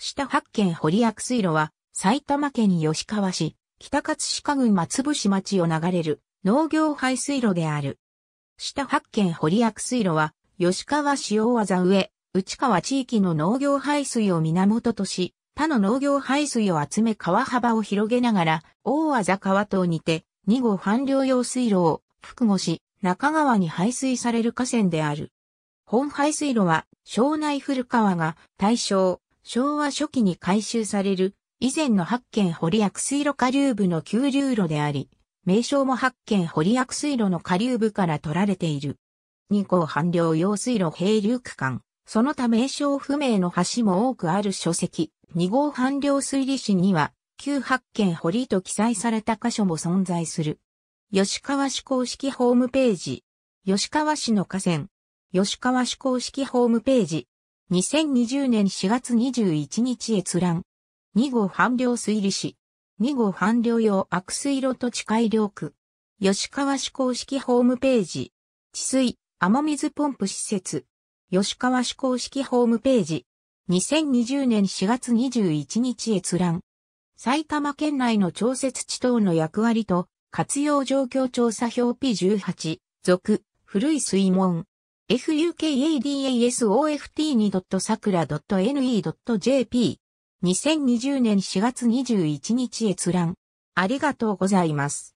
下八軒堀薬水路は、埼玉県吉川市、北葛飾郡松伏町を流れる農業排水路である。下八軒堀薬水路は、吉川市大技上、内川地域の農業排水を源とし、他の農業排水を集め川幅を広げながら、大技川等にて、二号半量用水路を複合し、中川に排水される河川である。本排水路は、庄内古川が対象。昭和初期に改修される、以前の八軒堀薬水路下流部の急流路であり、名称も八軒堀薬水路の下流部から取られている。二項半量用水路平流区間、そのため名称不明の橋も多くある書籍、二号半量水利誌には、旧八軒堀と記載された箇所も存在する。吉川市公式ホームページ。吉川市の河川。吉川市公式ホームページ。2020年4月21日閲覧。2号半量水利士。2号半量用悪水路土地改良区。吉川市公式ホームページ。治水、雨水ポンプ施設。吉川市公式ホームページ。2020年4月21日閲覧。埼玉県内の調節地等の役割と活用状況調査表 P18、属、古い水門。fukadasoft2.sakura.ne.jp。2020年4月21日閲覧。ありがとうございます。